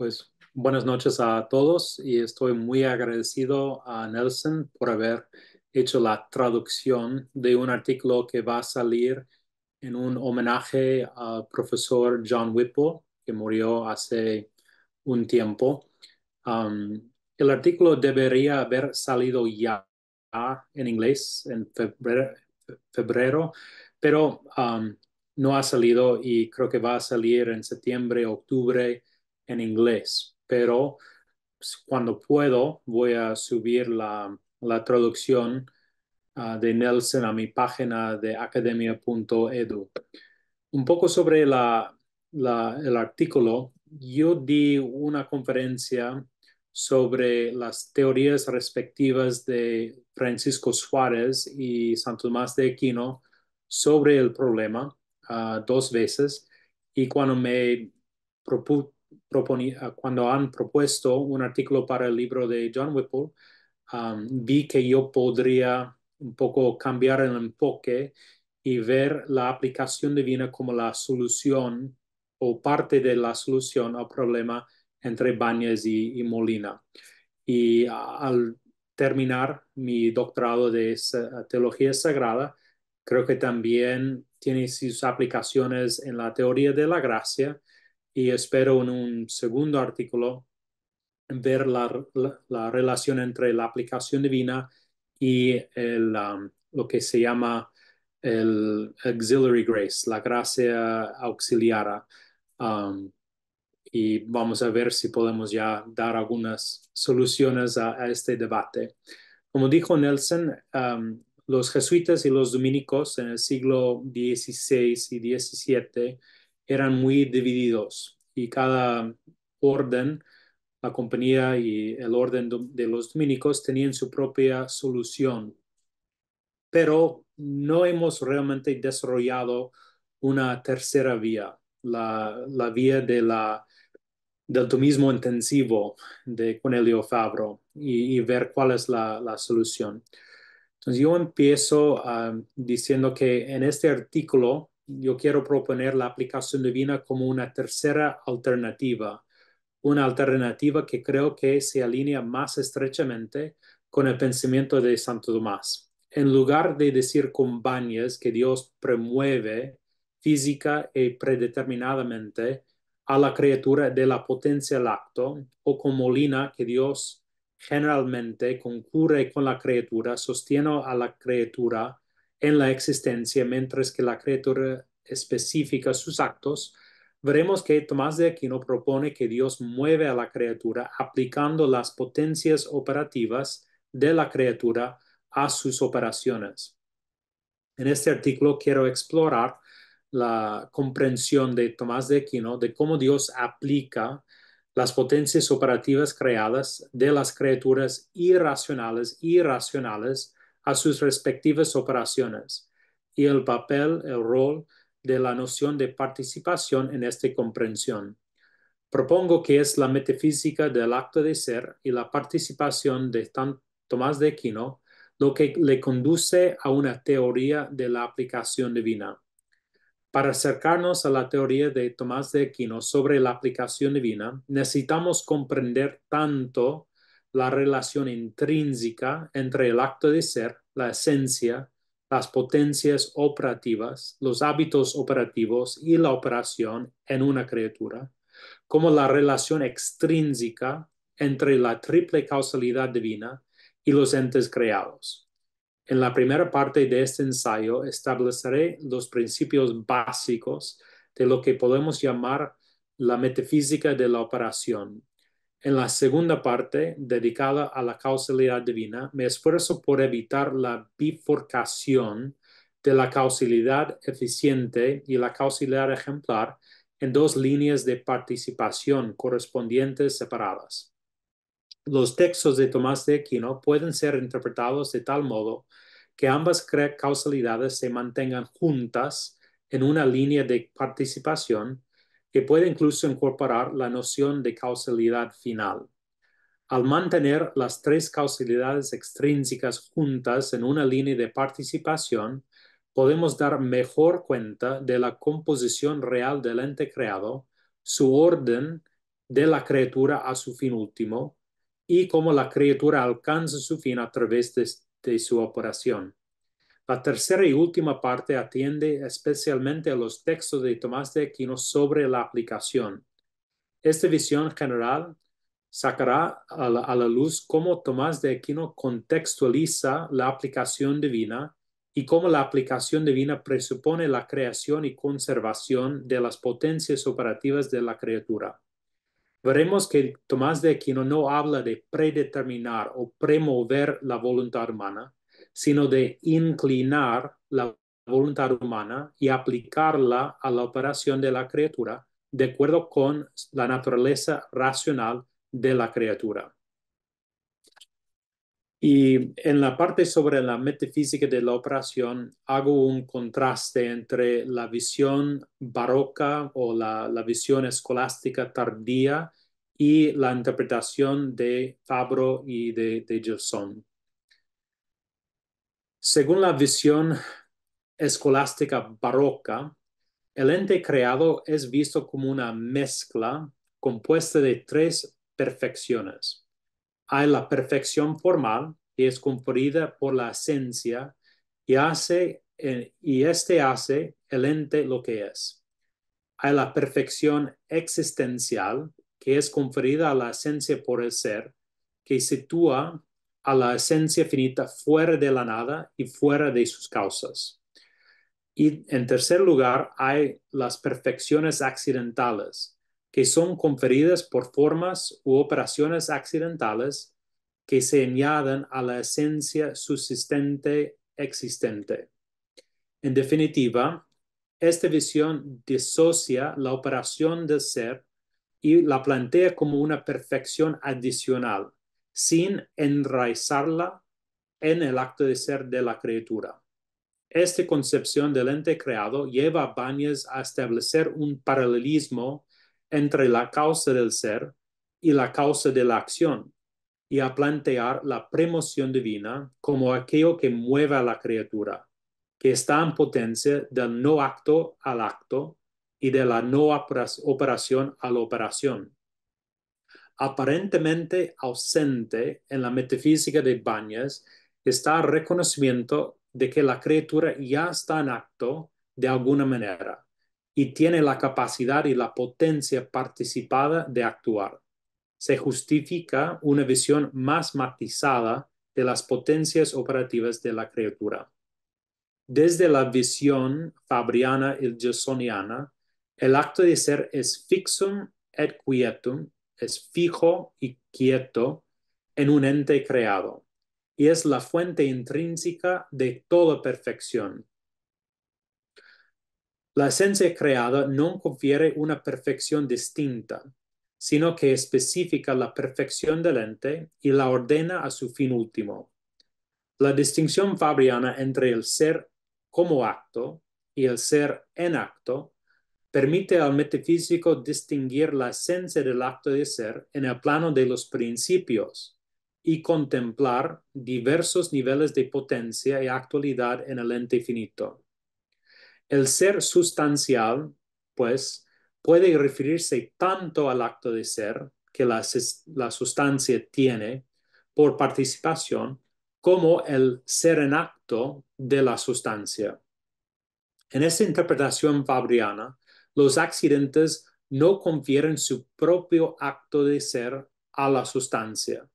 Pues buenas noches a todos y estoy muy agradecido a Nelson por haber hecho la traducción de un artículo que va a salir en un homenaje al profesor John Whipple, que murió hace un tiempo. Um, el artículo debería haber salido ya en inglés en febrero, pero um, no ha salido y creo que va a salir en septiembre, octubre en inglés, pero pues, cuando puedo voy a subir la, la traducción ah, de Nelson a mi página de academia.edu. Un poco sobre la, la, el artículo, yo di una conferencia sobre las teorías respectivas de Francisco Suárez y Santo Tomás de Aquino sobre el problema ah, dos veces y cuando me propuse, Ah, cuando han propuesto un artículo para el libro de John Whipple, vi que yo podría un poco cambiar el enfoque y ver la aplicación divina como la solución o parte de la solución al problema entre Báñez y, Molina. Y al terminar mi doctorado de teología sagrada, creo que también tiene sus aplicaciones en la teoría de la gracia y espero en un segundo artículo ver la, relación entre la aplicación divina y um, lo que se llama el auxiliary grace, la gracia auxiliara. Um, y vamos a ver si podemos ya dar algunas soluciones a, este debate. Como dijo Nelson, um, los jesuitas y los dominicos en el siglo XVI y XVII eran muy divididos y cada orden, la compañía y el orden de los dominicos tenían su propia solución. Pero no hemos realmente desarrollado una tercera vía, la, vía de la, del tomismo intensivo de Cornelio Fabro y, ver cuál es la, solución. Entonces yo empiezo ah, diciendo que en este artículo yo quiero proponer la aplicación divina como una tercera alternativa, una alternativa que creo que se alinea más estrechamente con el pensamiento de Santo Tomás. En lugar de decir con bañas que Dios promueve física y predeterminadamente a la criatura de la potencia del acto, o con Molina que Dios generalmente concurre con la criatura, sostiene a la criatura en la existencia, mientras que la criatura especifica sus actos, veremos que Tomás de Aquino propone que Dios mueve a la criatura aplicando las potencias operativas de la criatura a sus operaciones. En este artículo quiero explorar la comprensión de Tomás de Aquino de cómo Dios aplica las potencias operativas creadas de las criaturas irracionales y a sus respectivas operaciones y el papel, el rol de la noción de participación en esta comprensión. Propongo que es la metafísica del acto de ser y la participación de Tomás de Aquino lo que le conduce a una teoría de la aplicación divina. Para acercarnos a la teoría de Tomás de Aquino sobre la aplicación divina, necesitamos comprender tanto la relación intrínseca entre el acto de ser, la esencia, las potencias operativas, los hábitos operativos y la operación en una criatura, como la relación extrínseca entre la triple causalidad divina y los entes creados. En la primera parte de este ensayo estableceré los principios básicos de lo que podemos llamar la metafísica de la operación, en la segunda parte, dedicada a la causalidad divina, me esfuerzo por evitar la bifurcación de la causalidad eficiente y la causalidad ejemplar en dos líneas de participación correspondientes separadas. Los textos de Tomás de Aquino pueden ser interpretados de tal modo que ambas causalidades se mantengan juntas en una línea de participación que puede incluso incorporar la noción de causalidad final. Al mantener las tres causalidades extrínsecas juntas en una línea de participación, podemos dar mejor cuenta de la composición real del ente creado, su orden de la criatura a su fin último y cómo la criatura alcanza su fin a través de, su operación. La tercera y última parte atiende especialmente a los textos de Tomás de Aquino sobre la aplicación. Esta visión general sacará a la, luz cómo Tomás de Aquino contextualiza la aplicación divina y cómo la aplicación divina presupone la creación y conservación de las potencias operativas de la criatura. Veremos que Tomás de Aquino no habla de predeterminar o promover la voluntad humana, sino de inclinar la voluntad humana y aplicarla a la operación de la criatura de acuerdo con la naturaleza racional de la criatura. Y en la parte sobre la metafísica de la operación hago un contraste entre la visión barroca o la, visión escolástica tardía y la interpretación de Fabro y de, de según la visión escolástica barroca, el ente creado es visto como una mezcla compuesta de tres perfecciones. Hay la perfección formal, que es conferida por la esencia y hace eh, y este hace el ente lo que es. Hay la perfección existencial, que es conferida a la esencia por el ser, que sitúa a la esencia finita fuera de la nada y fuera de sus causas. Y en tercer lugar, hay las perfecciones accidentales, que son conferidas por formas u operaciones accidentales que se añaden a la esencia subsistente existente. En definitiva, esta visión disocia la operación del ser y la plantea como una perfección adicional, sin enraizarla en el acto de ser de la criatura. Esta concepción del ente creado lleva a Báñez a establecer un paralelismo entre la causa del ser y la causa de la acción, y a plantear la premoción divina como aquello que mueve a la criatura, que está en potencia del no acto al acto y de la no operación a la operación aparentemente ausente en la metafísica de Bañez, está el reconocimiento de que la criatura ya está en acto de alguna manera y tiene la capacidad y la potencia participada de actuar. Se justifica una visión más matizada de las potencias operativas de la criatura. Desde la visión fabriana y gersoniana, el acto de ser es fixum et quietum es fijo y quieto en un ente creado y es la fuente intrínseca de toda perfección. La esencia creada no confiere una perfección distinta, sino que especifica la perfección del ente y la ordena a su fin último. La distinción fabriana entre el ser como acto y el ser en acto permite al metafísico distinguir la esencia del acto de ser en el plano de los principios y contemplar diversos niveles de potencia y actualidad en el ente finito. El ser sustancial, pues, puede referirse tanto al acto de ser que la, sustancia tiene por participación como el ser en acto de la sustancia. En esta interpretación fabriana, los accidentes no confieren su propio acto de ser a la sustancia.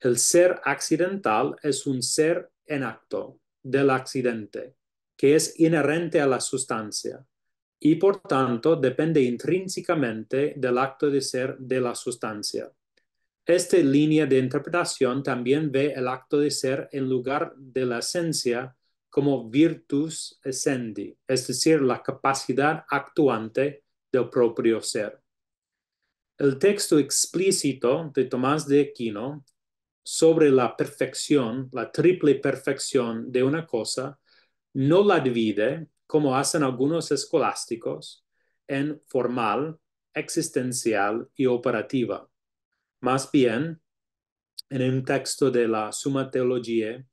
El ser accidental es un ser en acto del accidente, que es inherente a la sustancia y por tanto depende intrínsecamente del acto de ser de la sustancia. Esta línea de interpretación también ve el acto de ser en lugar de la esencia como virtus essendi, es decir, la capacidad actuante del propio ser. El texto explícito de Tomás de Aquino sobre la perfección, la triple perfección de una cosa, no la divide, como hacen algunos escolásticos, en formal, existencial y operativa. Más bien, en un texto de la Summa Teología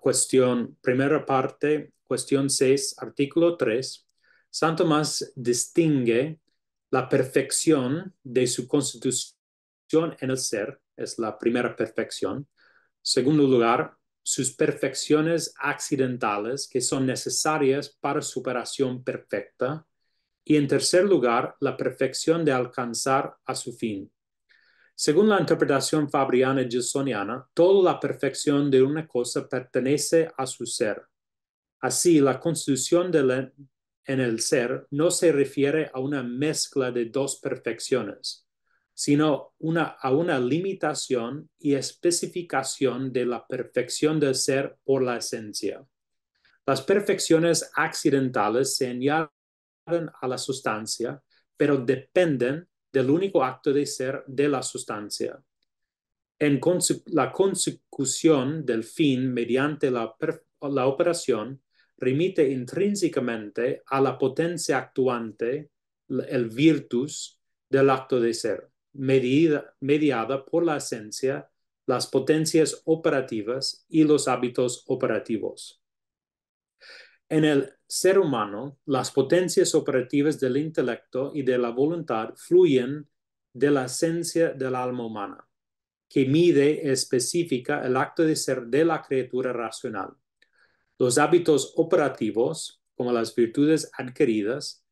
cuestión, primera parte, cuestión 6, artículo 3, Santo Tomás distingue la perfección de su constitución en el ser, es la primera perfección. Segundo lugar, sus perfecciones accidentales que son necesarias para superación perfecta. Y en tercer lugar, la perfección de alcanzar a su fin, según la interpretación fabriana y toda la perfección de una cosa pertenece a su ser. Así, la constitución en el ser no se refiere a una mezcla de dos perfecciones, sino a una limitación y especificación de la perfección del ser por la esencia. Las perfecciones accidentales se añaden a la sustancia, pero dependen del único acto de ser de la sustancia. En la consecución del fin mediante la, la operación remite intrínsecamente a la potencia actuante, el virtus del acto de ser, medida, mediada por la esencia, las potencias operativas y los hábitos operativos. En el ser humano, las potencias operativas del intelecto y de la voluntad fluyen de la esencia del alma humana, que mide específica el acto de ser de la criatura racional. Los hábitos operativos, como las virtudes adquiridas,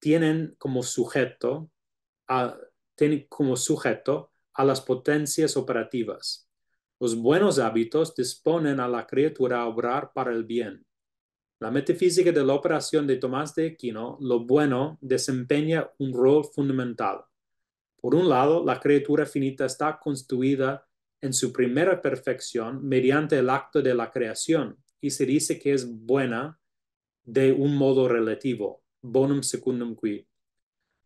tienen como sujeto a, tienen como sujeto a las potencias operativas. Los buenos hábitos disponen a la criatura a obrar para el bien la metafísica de la operación de Tomás de Aquino, lo bueno, desempeña un rol fundamental. Por un lado, la criatura finita está construida en su primera perfección mediante el acto de la creación y se dice que es buena de un modo relativo, bonum secundum qui.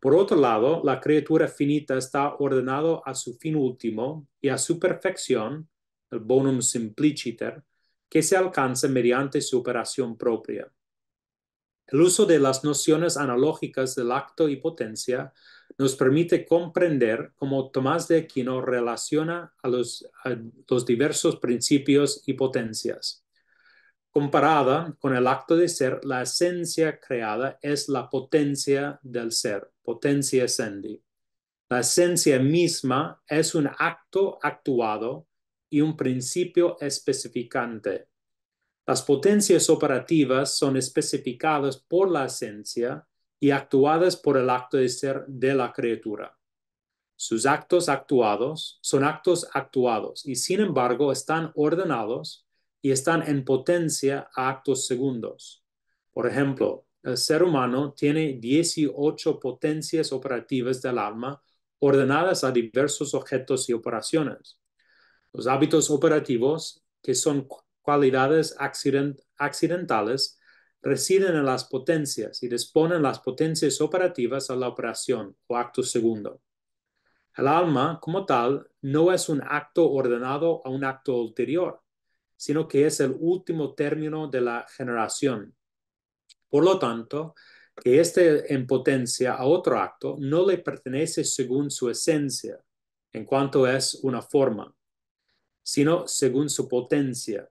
Por otro lado, la criatura finita está ordenada a su fin último y a su perfección, el bonum simpliciter, que se alcanza mediante su operación propia. El uso de las nociones analógicas del acto y potencia nos permite comprender cómo Tomás de Aquino relaciona a los, los diversos principios y potencias. Comparada con el acto de ser, la esencia creada es la potencia del ser, potencia sendi. La esencia misma es un acto actuado y un principio especificante. Las potencias operativas son especificadas por la esencia y actuadas por el acto de ser de la criatura. Sus actos actuados son actos actuados y sin embargo están ordenados y están en potencia a actos segundos. Por ejemplo, el ser humano tiene 18 potencias operativas del alma ordenadas a diversos objetos y operaciones. Los hábitos operativos, que son cualidades accidentales, residen en las potencias y disponen las potencias operativas a la operación o acto segundo. El alma, como tal, no es un acto ordenado a un acto ulterior, sino que es el último término de la generación. Por lo tanto, que esté en potencia a otro acto no le pertenece según su esencia, en cuanto es una forma, sino según su potencia.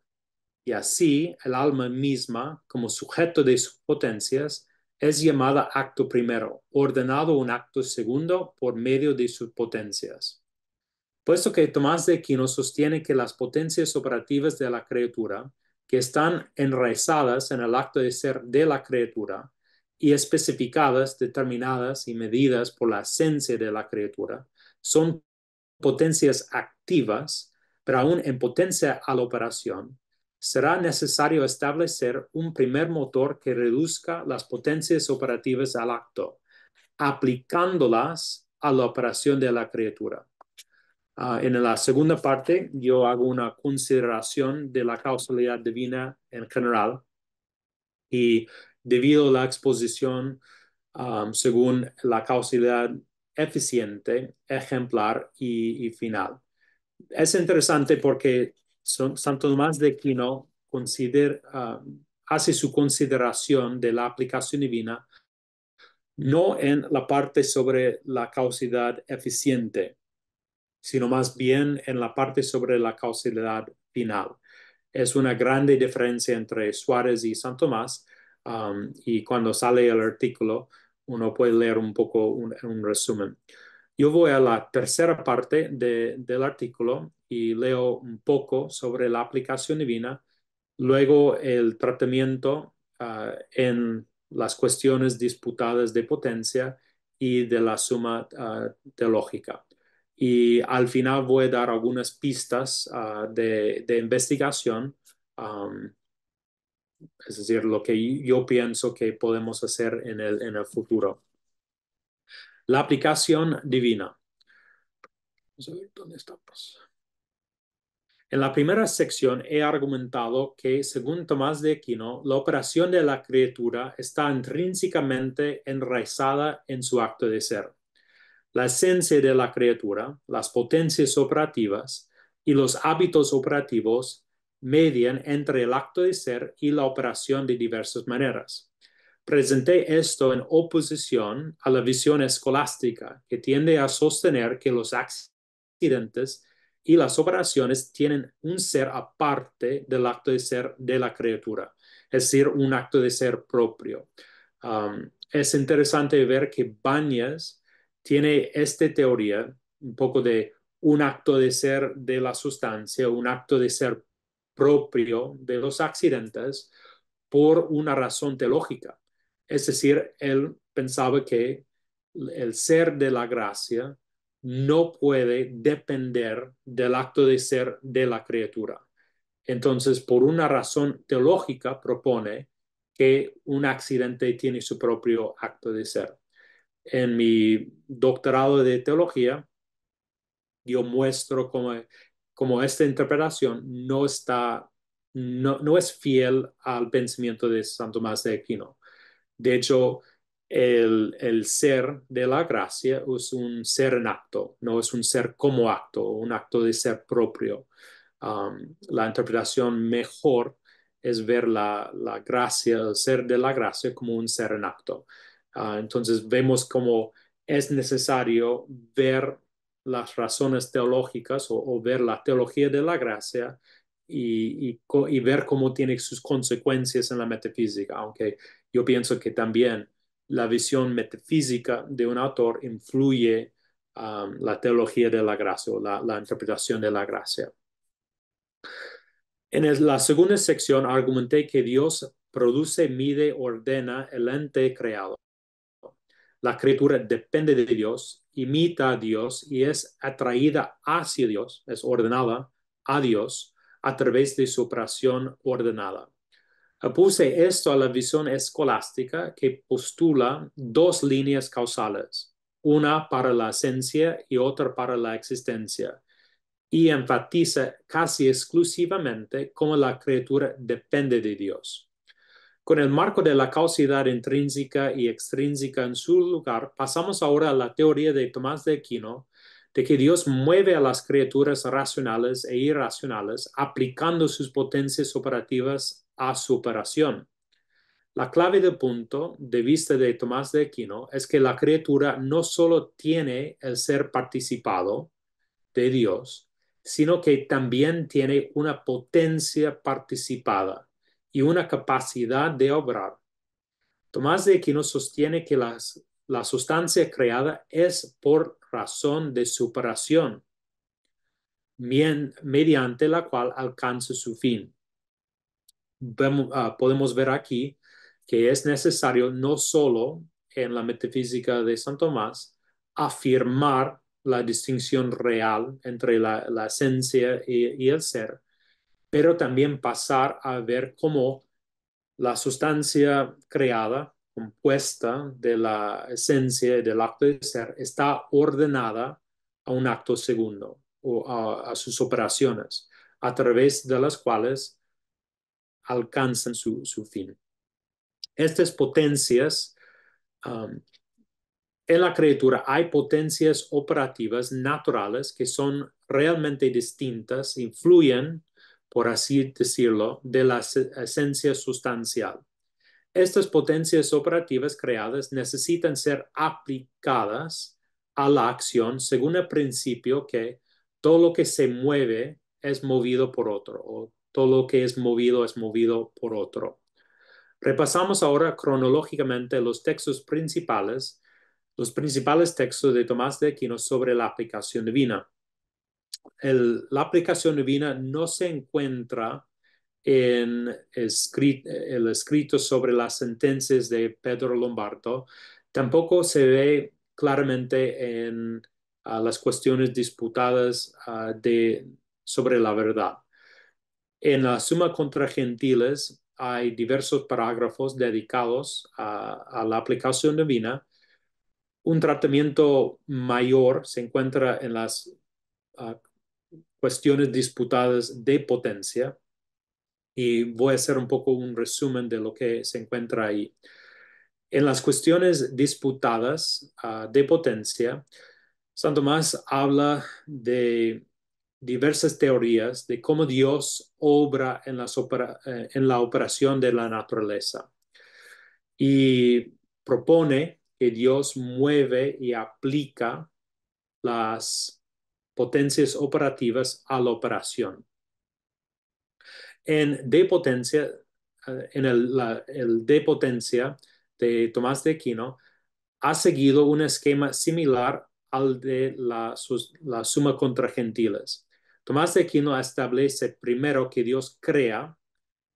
Y así el alma misma, como sujeto de sus potencias, es llamada acto primero, ordenado un acto segundo por medio de sus potencias. Puesto que Tomás de Aquino sostiene que las potencias operativas de la criatura, que están enraizadas en el acto de ser de la criatura y especificadas, determinadas y medidas por la esencia de la criatura, son potencias activas pero aún en potencia a la operación, será necesario establecer un primer motor que reduzca las potencias operativas al acto, aplicándolas a la operación de la criatura. Ah, en la segunda parte, yo hago una consideración de la causalidad divina en general y debido a la exposición ah, según la causalidad eficiente, ejemplar y final es interesante porque Santo Tomás de Aquino ah, hace su consideración de la aplicación divina no en la parte sobre la causalidad eficiente, sino más bien en la parte sobre la causalidad final. Es una grande diferencia entre Suárez y Santo Tomás, um, y cuando sale el artículo uno puede leer un poco un resumen. Yo voy a la tercera parte del artículo y leo un poco sobre la aplicación divina, luego el tratamiento ah, en las cuestiones disputadas de potencia y de la suma ah, teológica. Y al final voy a dar algunas pistas ah, de, investigación, es decir, lo que yo pienso que podemos hacer en el futuro. La aplicación divina. Vamos a ver dónde estamos. En la primera sección he argumentado que, según Tomás de Aquino, la operación de la criatura está intrínsecamente enraizada en su acto de ser. La esencia de la criatura, las potencias operativas y los hábitos operativos median entre el acto de ser y la operación de diversas maneras presenté esto en oposición a la visión escolástica que tiende a sostener que los accidentes y las operaciones tienen un ser aparte del acto de ser de la criatura, es decir, un acto de ser propio. Um, es interesante ver que Bañas tiene esta teoría, un poco de un acto de ser de la sustancia, un acto de ser propio de los accidentes por una razón teológica. Es decir, él pensaba que el ser de la gracia no puede depender del acto de ser de la criatura. Entonces, por una razón teológica, propone que un accidente tiene su propio acto de ser. En mi doctorado de teología, yo muestro cómo esta interpretación no está, no, es fiel al pensamiento de Santo Tomás de Aquino. De hecho, el, ser de la gracia es un ser en acto, no es un ser como acto, un acto de ser propio. Um, la interpretación mejor es ver la, gracia, el ser de la gracia como un ser en acto. Ah, entonces vemos como es necesario ver las razones teológicas o, ver la teología de la gracia y, y, y, ver cómo tiene sus consecuencias en la metafísica, aunque yo pienso que también la visión metafísica de un autor influye a um, la teología de la gracia o la, la interpretación de la gracia. En la segunda sección argumenté que Dios produce, mide, ordena el ente creado. La criatura depende de Dios, imita a Dios y es atraída hacia Dios, es ordenada a Dios a través de su operación ordenada. Puse esto a la visión escolástica que postula dos líneas causales, una para la esencia y otra para la existencia, y enfatiza casi exclusivamente cómo la criatura depende de Dios. Con el marco de la causidad intrínseca y extrínseca en su lugar, pasamos ahora a la teoría de Tomás de Aquino, de que Dios mueve a las criaturas racionales e irracionales aplicando sus potencias operativas a su operación. La clave de punto de vista de Tomás de Aquino es que la criatura no solo tiene el ser participado de Dios, sino que también tiene una potencia participada y una capacidad de obrar. Tomás de Aquino sostiene que las la sustancia creada es por razón de superación, mediante la cual alcanza su fin. Ah, podemos ver aquí que es necesario no solo en la metafísica de San Tomás afirmar la distinción real entre la, esencia y el ser, pero también pasar a ver cómo la sustancia creada compuesta de la esencia del acto de ser está ordenada a un acto segundo o a, sus operaciones, a través de las cuales alcanzan su, fin. Estas potencias, um, en la criatura hay potencias operativas naturales que son realmente distintas, influyen, por así decirlo, de la esencia sustancial estas potencias operativas creadas necesitan ser aplicadas a la acción según el principio que todo lo que se mueve es movido por otro o todo lo que es movido es movido por otro. Repasamos ahora cronológicamente los textos principales, los principales textos de Tomás de Aquino sobre la aplicación divina. la aplicación divina no se encuentra en el escrito sobre las sentencias de Pedro Lombardo, tampoco se ve claramente en las cuestiones disputadas sobre la verdad. En la Suma contra Gentiles hay diversos parágrafos dedicados a, la aplicación divina. Un tratamiento mayor se encuentra en las cuestiones disputadas de potencia, y voy a hacer un poco un resumen de lo que se encuentra ahí. En las cuestiones disputadas ah, de potencia, San Tomás habla de diversas teorías de cómo Dios obra eh, en la operación de la naturaleza y propone que Dios mueve y aplica las potencias operativas a la operación. En eh, en el, la, el de Tomás de Aquino, ha seguido un esquema similar al de la, la suma contra gentiles. Tomás de Aquino establece primero que Dios crea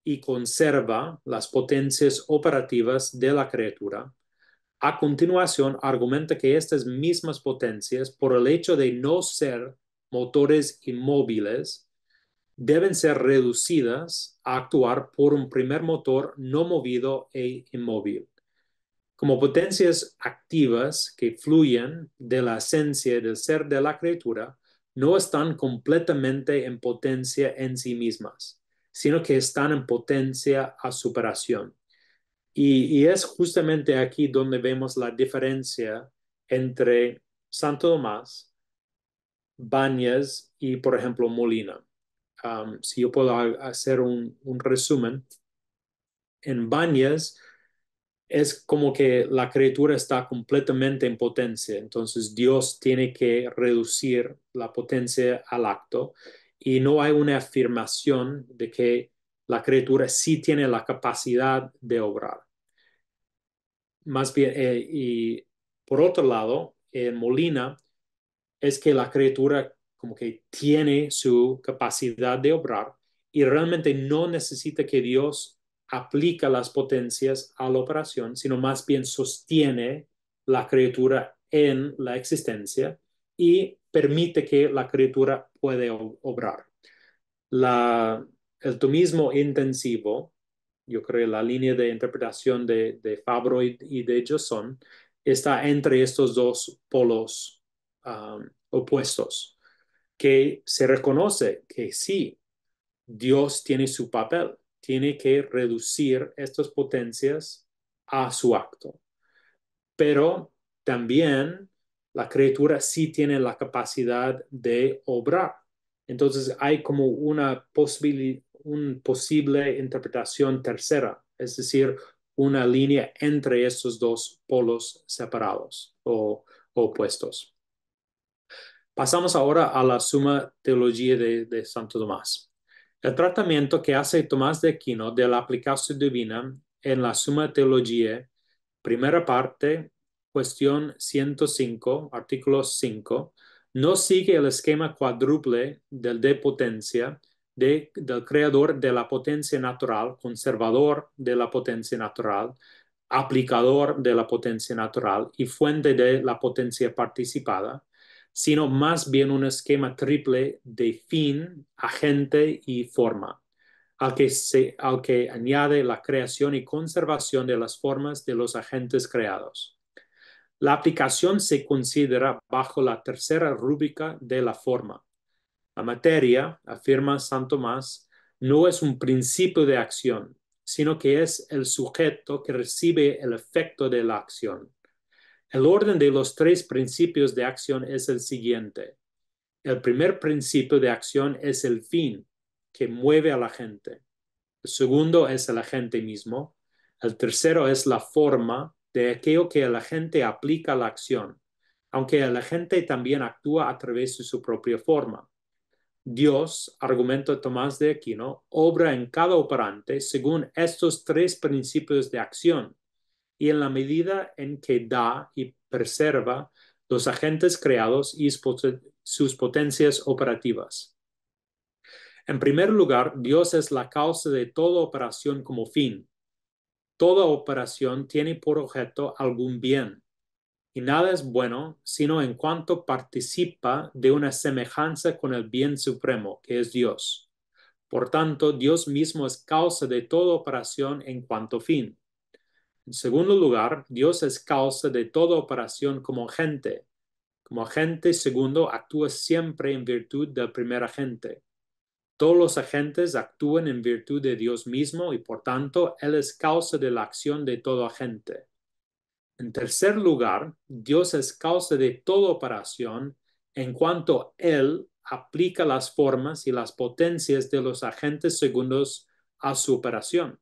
y conserva las potencias operativas de la criatura. A continuación, argumenta que estas mismas potencias, por el hecho de no ser motores inmóviles, deben ser reducidas a actuar por un primer motor no movido e inmóvil, como potencias activas que fluyen de la esencia del ser de la criatura no están completamente en potencia en sí mismas, sino que están en potencia a superación. Y, es justamente aquí donde vemos la diferencia entre Santo Tomás, Bañez y, por ejemplo, Molina. Um, si yo puedo hacer un, resumen, en Bañez es como que la criatura está completamente en potencia, entonces Dios tiene que reducir la potencia al acto y no hay una afirmación de que la criatura sí tiene la capacidad de obrar. Más bien, eh, y por otro lado, en Molina es que la criatura como que tiene su capacidad de obrar y realmente no necesita que Dios aplique las potencias a la operación, sino más bien sostiene la criatura en la existencia y permite que la criatura puede obrar. el tomismo intensivo, yo creo la línea de interpretación de, de y, de Johnson está entre estos dos polos um, opuestos que se reconoce que sí, Dios tiene su papel, tiene que reducir estas potencias a su acto. Pero también la criatura sí tiene la capacidad de obrar. Entonces hay como una, posible interpretación tercera, es decir, una línea entre estos dos polos separados o opuestos. Pasamos ahora a la suma teología de, Santo Tomás. El tratamiento que hace Tomás de Aquino de la aplicación divina en la suma teología, primera parte, cuestión 105, artículo 5, no sigue el esquema cuádruple del de potencia del creador de la potencia natural, conservador de la potencia natural, aplicador de la potencia natural y fuente de la potencia participada, sino más bien un esquema triple de fin, agente y forma, al que, añade la creación y conservación de las formas de los agentes creados. La aplicación se considera bajo la tercera rúbrica de la forma. La materia, afirma San Tomás, no es un principio de acción, sino que es el sujeto que recibe el efecto de la acción. El orden de los tres principios de acción es el siguiente. El primer principio de acción es el fin que mueve a la gente. El segundo es el agente mismo. El tercero es la forma de aquello que la agente aplica a la acción, aunque la agente también actúa a través de su propia forma. Dios, argumento Tomás de Aquino, obra en cada operante según estos tres principios de acción y en la medida en que da y preserva los agentes creados y sus potencias operativas. En primer lugar, Dios es la causa de toda operación como fin. Toda operación tiene por objeto algún bien, y nada es bueno sino en cuanto participa de una semejanza con el bien supremo, que es Dios. Por tanto, Dios mismo es causa de toda operación en cuanto fin. En segundo lugar, Dios es causa de toda operación como agente. Como agente segundo, actúa siempre en virtud del primer agente. Todos los agentes actúan en virtud de Dios mismo y por tanto Él es causa de la acción de todo agente. En tercer lugar, Dios es causa de toda operación en cuanto Él aplica las formas y las potencias de los agentes segundos a su operación.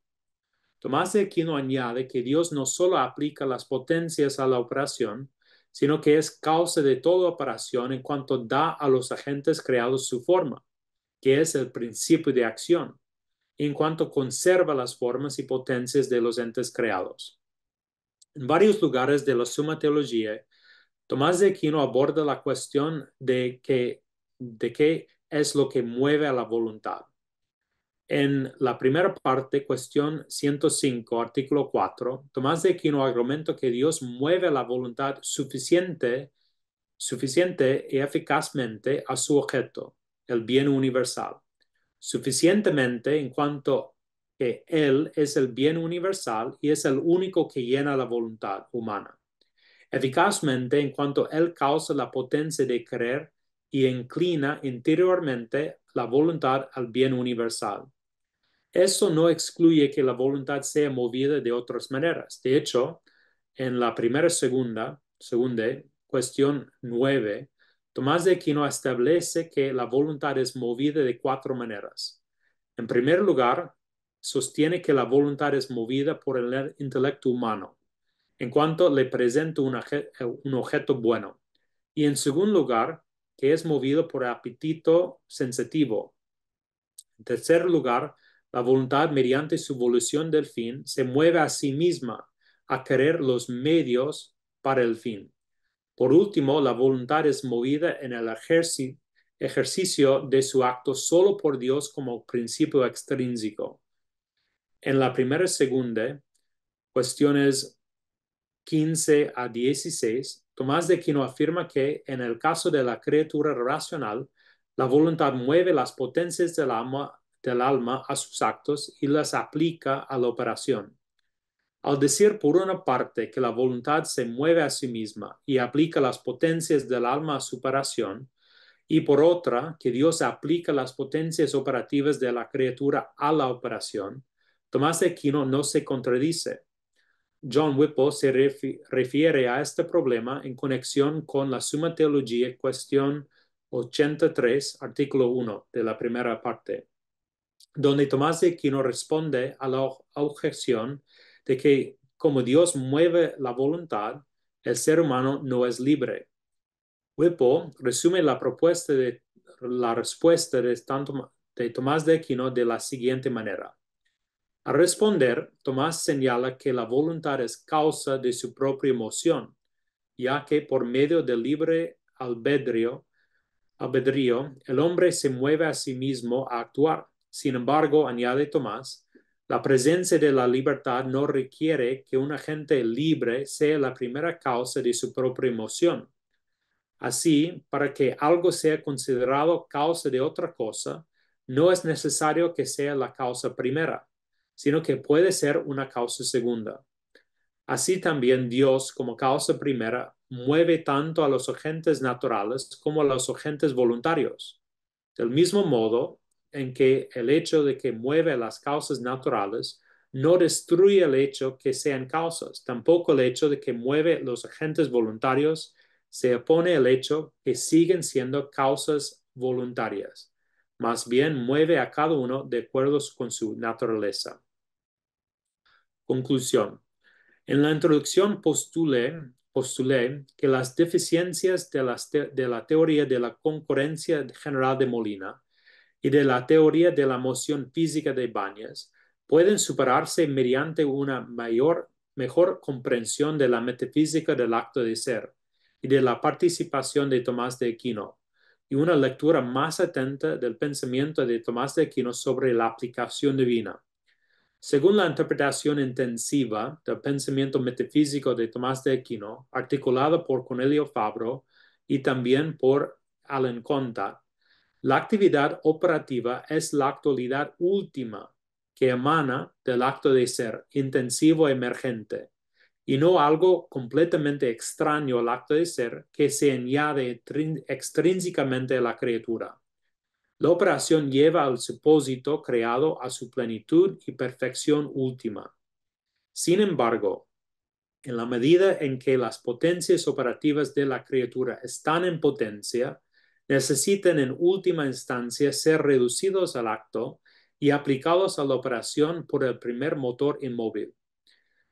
Tomás de Aquino añade que Dios no solo aplica las potencias a la operación, sino que es causa de toda operación en cuanto da a los agentes creados su forma, que es el principio de acción, en cuanto conserva las formas y potencias de los entes creados. En varios lugares de la Suma Teología, Tomás de Aquino aborda la cuestión de qué de es lo que mueve a la voluntad. En la primera parte, cuestión 105, artículo 4, Tomás de Aquino argumenta que Dios mueve la voluntad suficiente, suficiente y eficazmente a su objeto, el bien universal. Suficientemente en cuanto que Él es el bien universal y es el único que llena la voluntad humana. Eficazmente en cuanto Él causa la potencia de creer y inclina interiormente la voluntad al bien universal eso no excluye que la voluntad sea movida de otras maneras. De hecho, en la primera segunda, segunda cuestión nueve, Tomás de Aquino establece que la voluntad es movida de cuatro maneras. En primer lugar, sostiene que la voluntad es movida por el intelecto humano, en cuanto le presenta un, objeto bueno. Y en segundo lugar, que es movido por apetito sensitivo. En tercer lugar, la voluntad, mediante su evolución del fin, se mueve a sí misma a querer los medios para el fin. Por último, la voluntad es movida en el ejercicio de su acto solo por Dios como principio extrínseco. En la primera y segunda, cuestiones 15 a 16, Tomás de Quino afirma que en el caso de la criatura racional, la voluntad mueve las potencias del alma del alma a sus actos y las aplica a la operación. Al decir por una parte que la voluntad se mueve a sí misma y aplica las potencias del alma a su operación, y por otra que Dios aplica las potencias operativas de la criatura a la operación, Tomás de Aquino no se contradice. John Whipple se refiere a este problema en conexión con la Suma Teología, cuestión 83, artículo 1 de la primera parte donde Tomás de Aquino responde a la objeción de que como Dios mueve la voluntad, el ser humano no es libre. Whipple resume la propuesta de la respuesta de, Tomás de Aquino de la siguiente manera. Al responder, Tomás señala que la voluntad es causa de su propia emoción, ya que por medio del libre albedrío el hombre se mueve a sí mismo a actuar. Sin embargo, añade Tomás, la presencia de la libertad no requiere que un agente libre sea la primera causa de su propia emoción. Así, para que algo sea considerado causa de otra cosa, no es necesario que sea la causa primera, sino que puede ser una causa segunda. Así también Dios, como causa primera, mueve tanto a los agentes naturales como a los agentes voluntarios. Del mismo modo, en que el hecho de que mueve las causas naturales no destruye el hecho que sean causas, tampoco el hecho de que mueve los agentes voluntarios se opone al hecho que siguen siendo causas voluntarias, más bien mueve a cada uno de acuerdo con su naturaleza. Conclusión. En la introducción postulé, que las deficiencias de, de la teoría de la concurrencia general de Molina y de la teoría de la moción física de Báñez pueden superarse mediante una mayor, mejor comprensión de la metafísica del acto de ser y de la participación de Tomás de Aquino, y una lectura más atenta del pensamiento de Tomás de Aquino sobre la aplicación divina. Según la interpretación intensiva del pensamiento metafísico de Tomás de Aquino, articulada por Cornelio Fabro y también por Alan Conta, la actividad operativa es la actualidad última que emana del acto de ser intensivo emergente y no algo completamente extraño al acto de ser que se añade extrínsecamente a la criatura. La operación lleva al supósito creado a su plenitud y perfección última. Sin embargo, en la medida en que las potencias operativas de la criatura están en potencia, necesitan en última instancia ser reducidos al acto y aplicados a la operación por el primer motor inmóvil.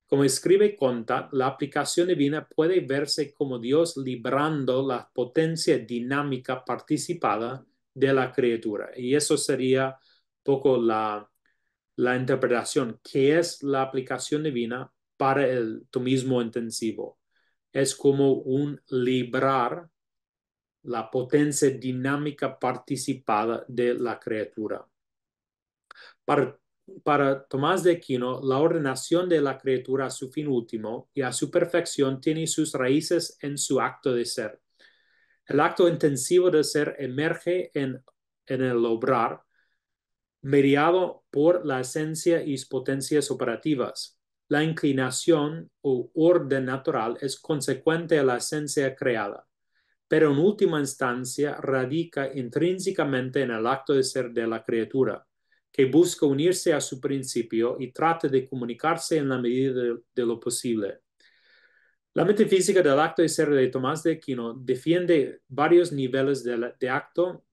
Como escribe Conta, la aplicación divina puede verse como Dios librando la potencia dinámica participada de la criatura. Y eso sería poco la, interpretación, ¿Qué es la aplicación divina para el tomismo intensivo. Es como un librar la potencia dinámica participada de la criatura. Para, Tomás de Aquino, la ordenación de la criatura a su fin último y a su perfección tiene sus raíces en su acto de ser. El acto intensivo de ser emerge en, el obrar, mediado por la esencia y sus potencias operativas. La inclinación o orden natural es consecuente a la esencia creada pero en última instancia radica intrínsecamente en el acto de ser de la criatura, que busca unirse a su principio y trata de comunicarse en la medida de, lo posible. La metafísica del acto de ser de Tomás de Aquino defiende varios niveles de, acto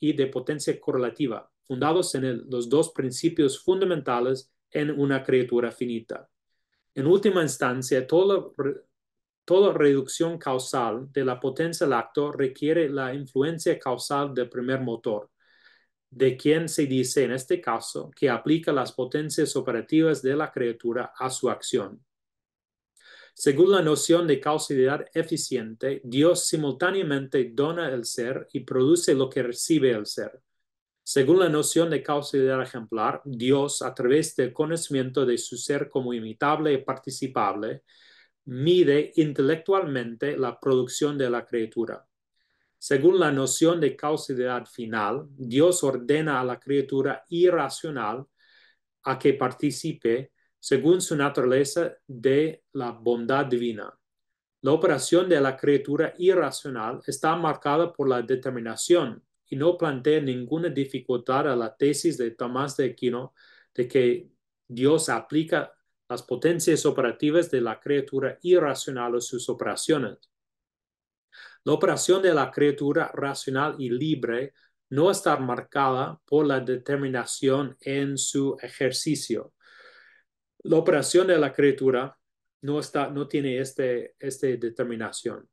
y de potencia correlativa, fundados en los dos principios fundamentales en una criatura finita. En última instancia, lo Toda reducción causal de la potencia acto requiere la influencia causal del primer motor, de quien se dice en este caso que aplica las potencias operativas de la criatura a su acción. Según la noción de causalidad eficiente, Dios simultáneamente dona el ser y produce lo que recibe el ser. Según la noción de causalidad ejemplar, Dios, a través del conocimiento de su ser como imitable y participable, mide intelectualmente la producción de la criatura. Según la noción de causalidad final, Dios ordena a la criatura irracional a que participe, según su naturaleza, de la bondad divina. La operación de la criatura irracional está marcada por la determinación y no plantea ninguna dificultad a la tesis de Tomás de Aquino de que Dios aplica las potencias operativas de la criatura irracional o sus operaciones. La operación de la criatura racional y libre no está marcada por la determinación en su ejercicio. La operación de la criatura no, no tiene esta este determinación.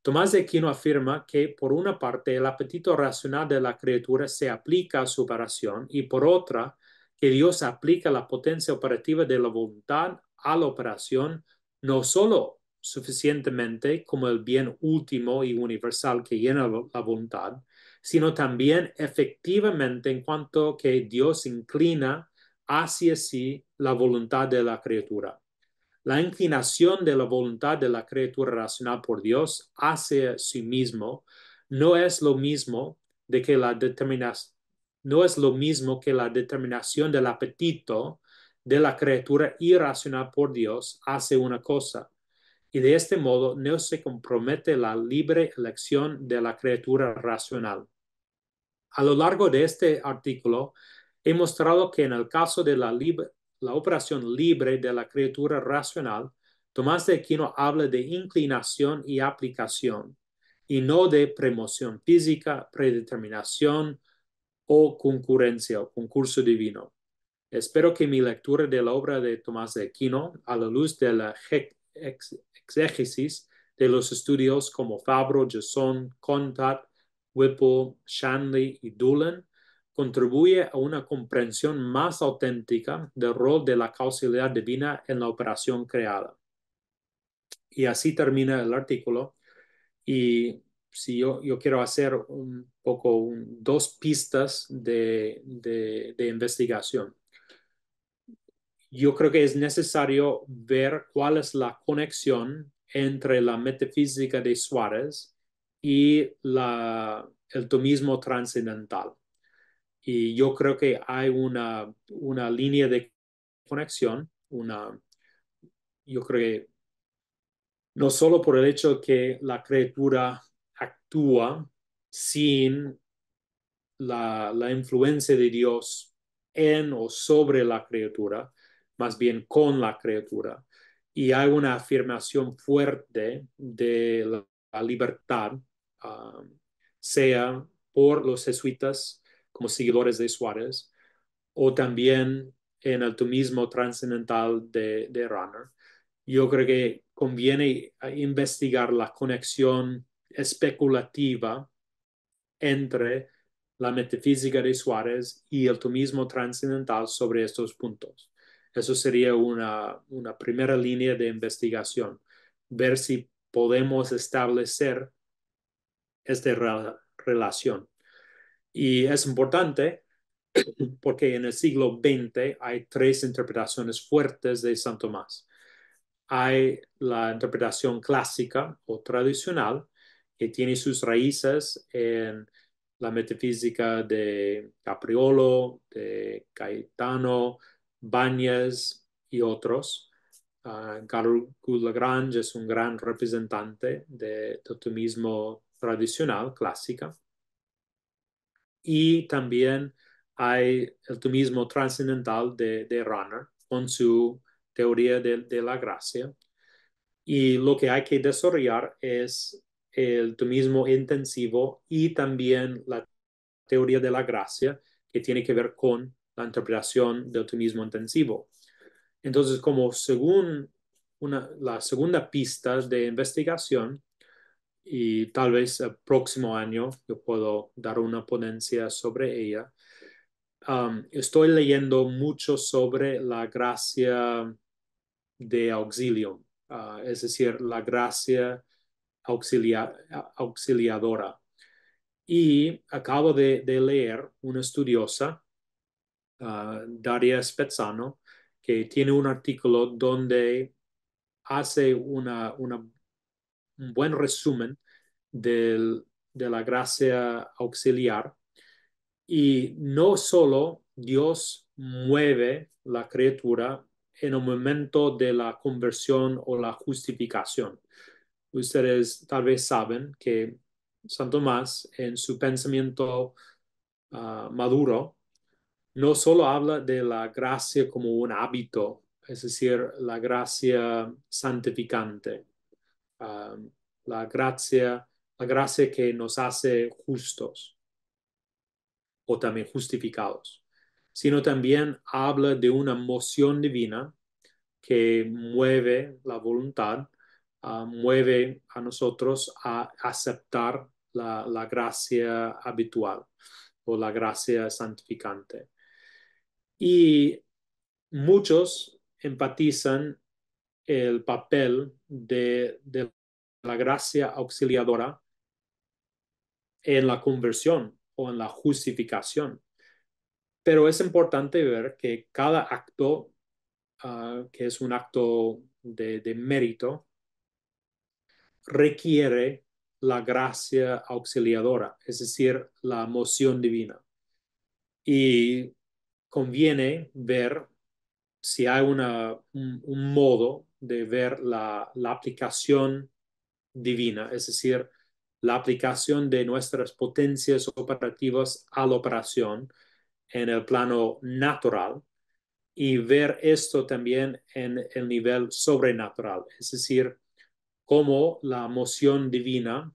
Tomás de Aquino afirma que, por una parte, el apetito racional de la criatura se aplica a su operación y, por otra, que Dios aplica la potencia operativa de la voluntad a la operación, no sólo suficientemente como el bien último y universal que llena la voluntad, sino también efectivamente en cuanto que Dios inclina hacia sí la voluntad de la criatura. La inclinación de la voluntad de la criatura racional por Dios hacia sí mismo no es lo mismo de que la determinación no es lo mismo que la determinación del apetito de la criatura irracional por Dios hace una cosa, y de este modo no se compromete la libre elección de la criatura racional. A lo largo de este artículo, he mostrado que en el caso de la, operación libre de la criatura racional, Tomás de Aquino habla de inclinación y aplicación, y no de premoción física, predeterminación, o concurrencia o concurso divino. Espero que mi lectura de la obra de Tomás de Aquino, a la luz de la exégesis de los estudios como Fabro, Jason, Contat, Whipple, Shanley y Doolin, contribuye a una comprensión más auténtica del rol de la causalidad divina en la operación creada. Y así termina el artículo. Y si yo, quiero hacer un poco dos pistas de, investigación, yo creo que es necesario ver cuál es la conexión entre la metafísica de Suárez y la, el tomismo trascendental. Y yo creo que hay una, línea de conexión, una, yo creo que no solo por el hecho que la criatura actúa sin la, influencia de Dios en o sobre la criatura, más bien con la criatura. Y hay una afirmación fuerte de la, libertad, um, sea por los jesuitas como seguidores de Suárez, o también en el tomismo trascendental de, de Runner. Yo creo que conviene investigar la conexión especulativa entre la metafísica de Suárez y el tomismo trascendental sobre estos puntos. Eso sería una, primera línea de investigación, ver si podemos establecer esta relación. Y es importante porque en el siglo XX hay tres interpretaciones fuertes de San Tomás. Hay la interpretación clásica o tradicional, que tiene sus raíces en la metafísica de Capriolo, de Caetano, bañez y otros. Uh, ah, Lagrange es un gran representante del totemismo tradicional, clásica. Y también hay el turismo trascendental de, de con su teoría de, de la gracia. Y lo que hay que desarrollar es el otimismo intensivo y también la teoría de la gracia, que tiene que ver con la interpretación del otimismo intensivo. Entonces, como según una, la segunda pista de investigación, y tal vez el próximo año yo puedo dar una ponencia sobre ella, um, estoy leyendo mucho sobre la gracia de auxilio, uh, es decir, la gracia auxiliadora. Y acabo de, leer una estudiosa, ah, Daria Spezzano, que tiene un artículo donde hace un buen resumen de la gracia auxiliar. Y no solo Dios mueve la criatura en el momento de la conversión o la justificación, Ustedes tal vez saben que San Tomás, en su pensamiento ah, maduro, no solo habla de la gracia como un hábito, es decir, la gracia santificante, ah, la, gracia, la gracia que nos hace justos o también justificados, sino también habla de una moción divina que mueve la voluntad Ah, mueve a nosotros a aceptar la, gracia habitual o la gracia santificante. Y muchos empatizan el papel de, la gracia auxiliadora en la conversión o en la justificación. Pero es importante ver que cada acto, ah, que es un acto de mérito, requiere la gracia auxiliadora, es decir, la moción divina. Y conviene ver si hay una, un, modo de ver la, la aplicación divina, es decir, la aplicación de nuestras potencias operativas a la operación en el plano natural y ver esto también en el nivel sobrenatural, es decir, como la moción divina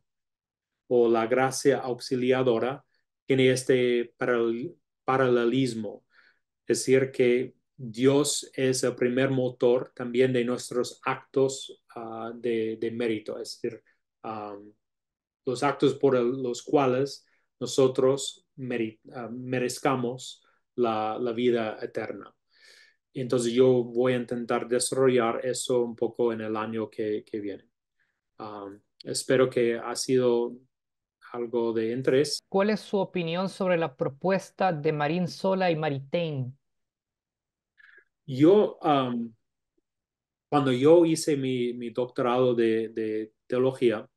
o la gracia auxiliadora tiene este paralelismo. Es decir, que Dios es el primer motor también de nuestros actos ah, de, mérito, es decir, los actos por los cuales nosotros ah, merezcamos la, vida eterna. Entonces yo voy a intentar desarrollar eso un poco en el año que viene espero que ha sido algo de interés. ¿Cuál es su opinión sobre la propuesta de Marín Sola y Maritain? Yo, cuando yo hice mi, mi doctorado de, teología,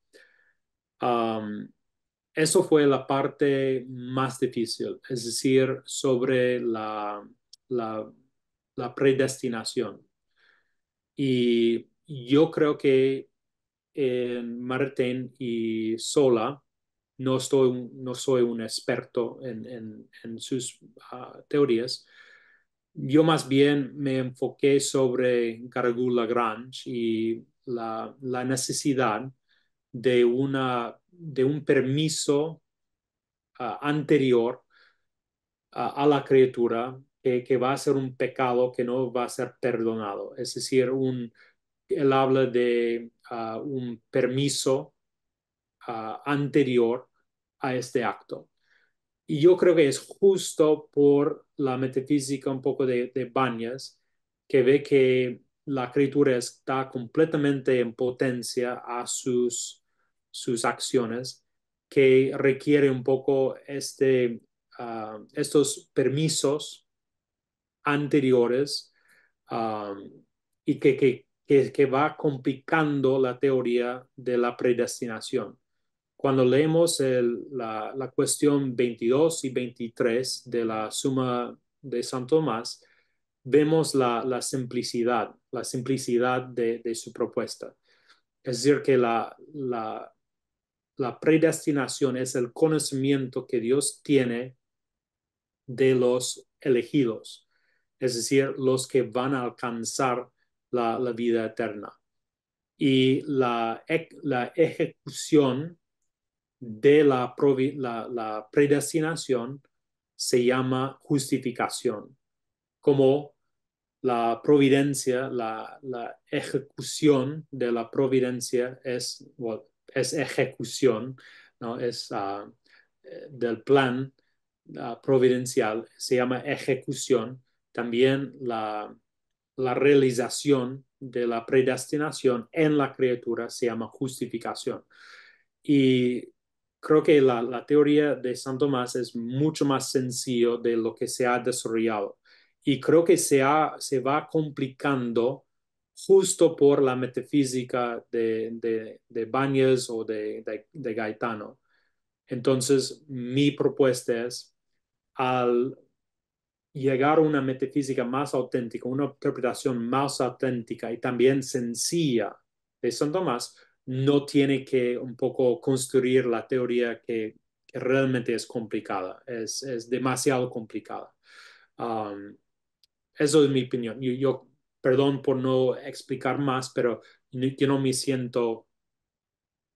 eso fue la parte más difícil, es decir, sobre la, la, la predestinación. Y yo creo que en Martín y Sola, no, no soy un experto en, sus ah, teorías. Yo más bien me enfoqué sobre Garrigou Lagrange y la, necesidad de, una, de un permiso ah, anterior ah, a la criatura que, va a ser un pecado que no va a ser perdonado. Es decir, un, él habla de un permiso anterior a este acto. Y yo creo que es justo por la metafísica un poco de, de Bañas, que ve que la criatura está completamente en potencia a sus, sus acciones, que requiere un poco este, estos permisos anteriores y que, que que, va complicando la teoría de la predestinación. Cuando leemos la, cuestión 22 y 23 de la Suma de San Tomás, vemos la, simplicidad, la simplicidad de, su propuesta. Es decir, que la, la predestinación es el conocimiento que Dios tiene de los elegidos, es decir, los que van a alcanzar la, vida eterna. Y la, ejecución de la, predestinación se llama justificación, como la providencia, la, ejecución de la providencia es, es ejecución, ¿no? es ah, del plan ah, providencial, se llama ejecución. También la, la realización de la predestinación en la criatura se llama justificación. Y creo que la, teoría de San Tomás es mucho más sencillo de lo que se ha desarrollado. Y creo que se, se va complicando justo por la metafísica de, de, de Bañez o de, de, de Gaetano. Entonces, mi propuesta es, al llegar a una metafísica más auténtica, una interpretación más auténtica y también sencilla de San Tomás, no tiene que un poco construir la teoría que, realmente es complicada, es, demasiado complicada. eso es mi opinión. Yo, yo, perdón por no explicar más, pero yo no me siento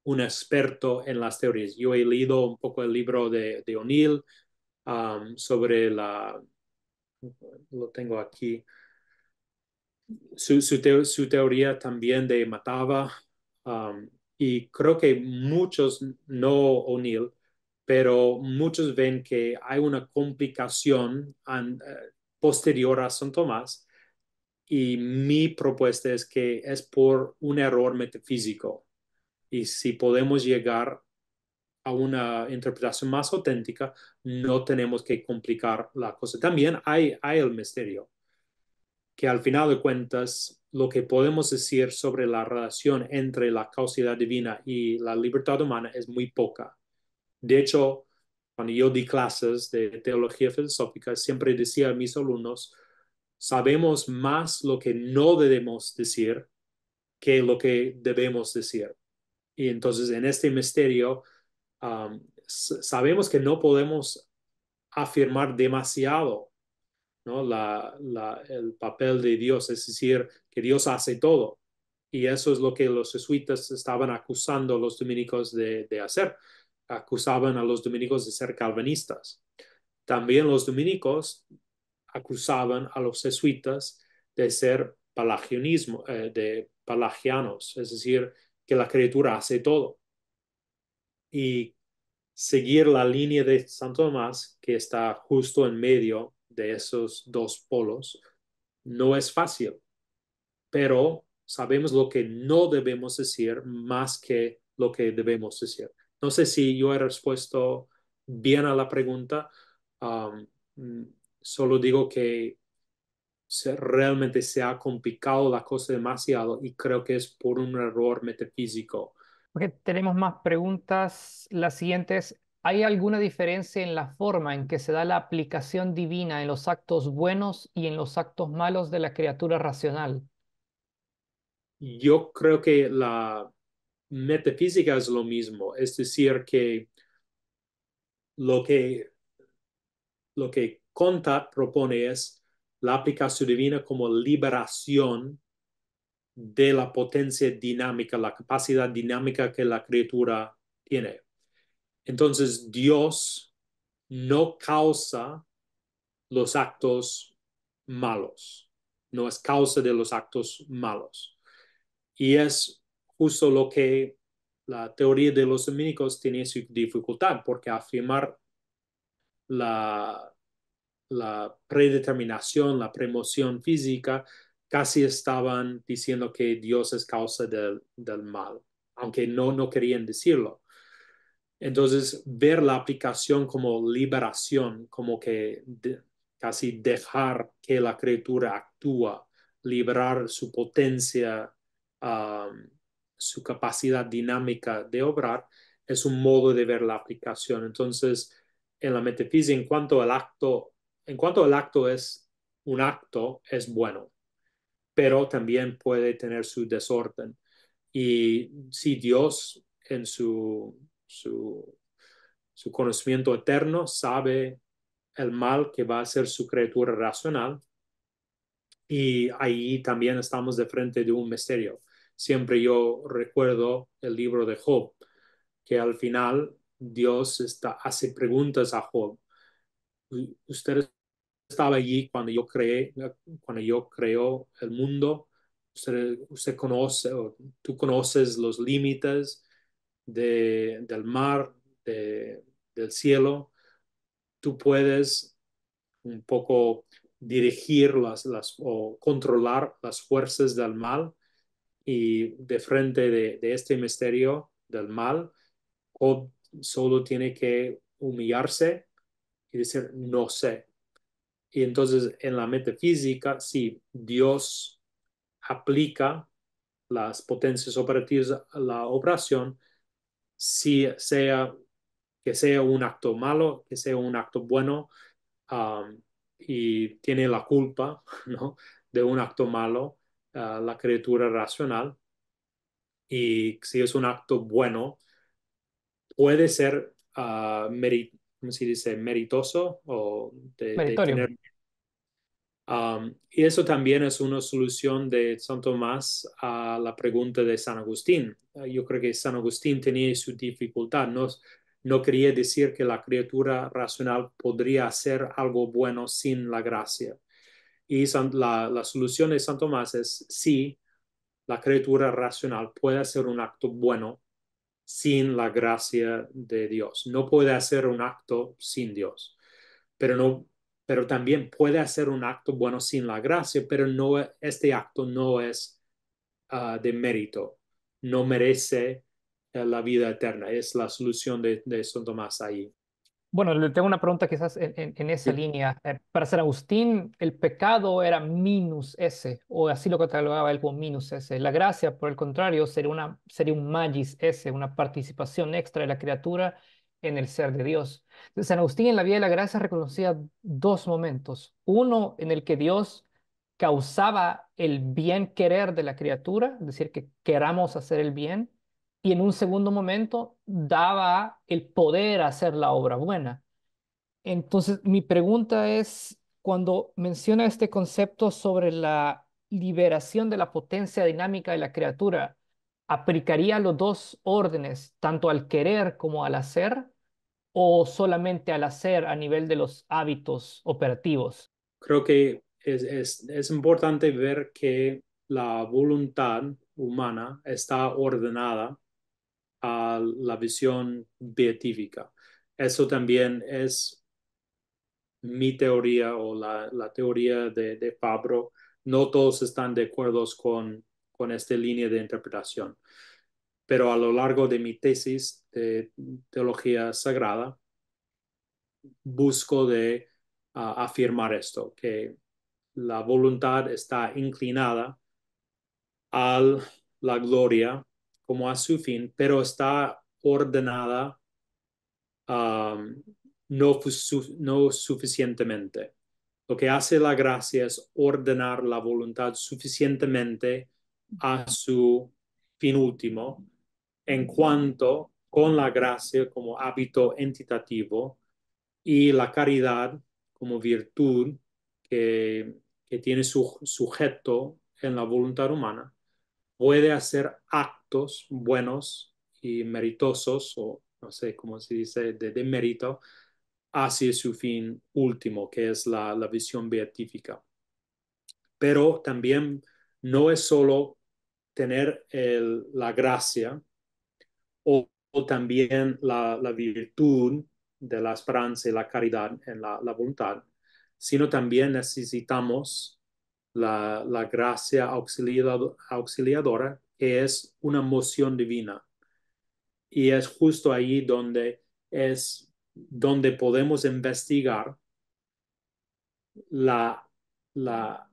un experto en las teorías. Yo he leído un poco el libro de, O'Neill sobre la lo tengo aquí. Su, teoría también de mataba um, y creo que muchos, no O'Neill, pero muchos ven que hay una complicación eh, posterior a San Tomás, y mi propuesta es que es por un error metafísico. Y si podemos llegar a una interpretación más auténtica, no tenemos que complicar la cosa. También hay, hay el misterio, que al final de cuentas, lo que podemos decir sobre la relación entre la causalidad divina y la libertad humana es muy poca. De hecho, cuando yo di clases de teología filosófica, siempre decía a mis alumnos, sabemos más lo que no debemos decir que lo que debemos decir. Y entonces en este misterio Um, sabemos que no podemos afirmar demasiado el papel de Dios, es decir, que Dios hace todo. Y eso es lo que los jesuitas estaban acusando a los dominicos de, hacer. Acusaban a los dominicos de ser calvinistas. También los dominicos acusaban a los jesuitas de ser eh, palagianos, de es decir, que la criatura hace todo y seguir la línea de Santo Tomás, que está justo en medio de esos dos polos, no es fácil, pero sabemos lo que no debemos decir más que lo que debemos decir. No sé si yo he respondido bien a la pregunta, um, solo digo que realmente se ha complicado la cosa demasiado y creo que es por un error metafísico tenemos más preguntas. La siguiente es, ¿hay alguna diferencia en la forma en que se da la aplicación divina en los actos buenos y en los actos malos de la criatura racional? Yo creo que la metafísica es lo mismo, es decir, que lo que, lo que Contat propone es la aplicación divina como liberación de la potencia dinámica, la capacidad dinámica que la criatura tiene. Entonces Dios no causa los actos malos, no es causa de los actos malos. Y es justo lo que la teoría de los dominicos tiene su dificultad, porque afirmar la, predeterminación, la premoción física, casi estaban diciendo que Dios es causa del, mal, aunque no, no querían decirlo. Entonces, ver la aplicación como liberación, como que casi dejar que la criatura actúa, liberar su potencia, su capacidad dinámica de obrar, es un modo de ver la aplicación. Entonces, en la metafísica, en cuanto al acto, en cuanto al acto es un acto, es bueno pero también puede tener su desorden. Y si Dios en su, su, conocimiento eterno sabe el mal que va a ser su criatura racional, y ahí también estamos de frente de un misterio. Siempre yo recuerdo el libro de Job, que al final Dios está, hace preguntas a Job. ¿Ustedes estaba allí cuando yo creé, cuando yo creo el mundo. Usted, conoce, tú conoces los límites del mar, del cielo. Tú puedes un poco dirigir las, las, o controlar las fuerzas del mal y de frente de, este misterio del mal, O solo tiene que humillarse y decir, no sé, y entonces en la metafísica, si Dios aplica las potencias operativas a la operación, si sea que sea un acto malo, que sea un acto bueno, um, y tiene la culpa ¿no? de un acto malo, uh, la criatura racional, y si es un acto bueno, puede ser uh, ¿cómo se dice? meritoso o y eso también es una solución de San Tomás a la pregunta de San Agustín. Ah, yo creo que San Agustín tenía su dificultad. No, quería decir que la criatura racional podría hacer algo bueno sin la gracia. Y la, la, solución de San Tomás es sí, la criatura racional puede hacer un acto bueno sin la gracia de Dios. No puede hacer un acto sin Dios. Pero no, pero también puede hacer un acto bueno sin la gracia, pero no, este acto no es ah, de mérito, no merece eh, la vida eterna, es la solución de, de Tomás ahí. Bueno, le tengo una pregunta quizás en, en, esa línea. Eh, para San Agustín, el pecado era minus S, o así lo catalogaba él como minus S. La gracia, por el contrario, sería, una, sería un magis S, una participación extra de la criatura en el ser de Dios. San Agustín en la Vía de la Gracia reconocía dos momentos. Uno en el que Dios causaba el bien querer de la criatura, es decir, que queramos hacer el bien, y en un segundo momento daba el poder a hacer la obra buena. Entonces, mi pregunta es, cuando menciona este concepto sobre la liberación de la potencia dinámica de la criatura, ¿aplicaría los dos órdenes, tanto al querer como al hacer? o solamente al hacer a nivel de los hábitos operativos? Creo que es, es, es importante ver que la voluntad humana está ordenada a la visión beatífica. Eso también es mi teoría o la, la teoría de, de, No todos están de acuerdo con, con esta línea de interpretación pero a lo largo de mi tesis de teología sagrada, busco de ah, afirmar esto, que la voluntad está inclinada a la gloria como a su fin, pero está ordenada no, no suficientemente. Lo que hace la gracia es ordenar la voluntad suficientemente a su fin último en cuanto con la gracia como hábito entitativo y la caridad como virtud que, tiene su sujeto en la voluntad humana, puede hacer actos buenos y meritosos, o no sé cómo se dice, de, de mérito, hacia su fin último, que es la, visión beatífica. Pero también no es solo tener la gracia o, también la, virtud de la esperanza y la caridad en la, voluntad, sino también necesitamos la, gracia auxiliadora, que es una moción divina. Y es justo ahí donde es donde podemos investigar la, la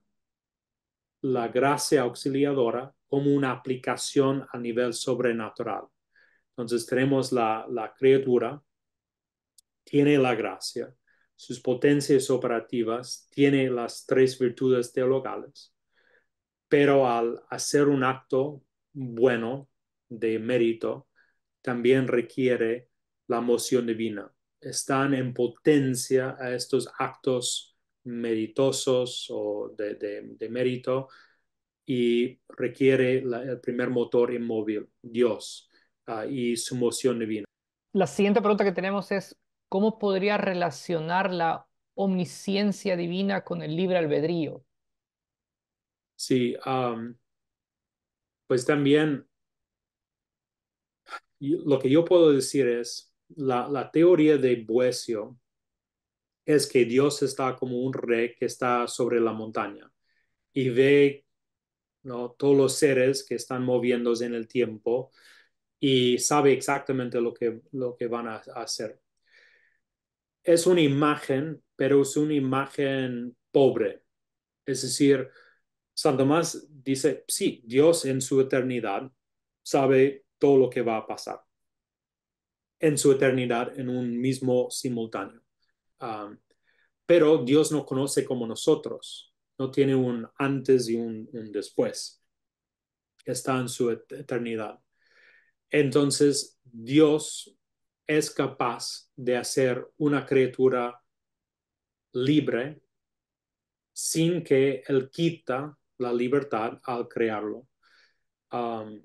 gracia auxiliadora como una aplicación a nivel sobrenatural. Entonces tenemos la, criatura, tiene la gracia, sus potencias operativas, tiene las tres virtudes teologales, pero al hacer un acto bueno de mérito, también requiere la moción divina. Están en potencia a estos actos meritosos o de, mérito y requiere el primer motor inmóvil, Dios. Ah, y su moción divina. La siguiente pregunta que tenemos es, ¿cómo podría relacionar la omnisciencia divina con el libre albedrío? Sí, pues también lo que yo puedo decir es, la, la teoría de Boesio es que Dios está como un rey que está sobre la montaña y ve todos los seres que están moviéndose en el tiempo y sabe exactamente lo que, lo que van a, hacer. Es una imagen, pero es una imagen pobre. Es decir, San Tomás dice, sí, Dios en su eternidad sabe todo lo que va a pasar en su eternidad en un mismo simultáneo. Ah, pero Dios no conoce como nosotros, no tiene un antes y un después, está en su eternidad entonces Dios es capaz de hacer una criatura libre sin que él quita la libertad al crearlo. Um,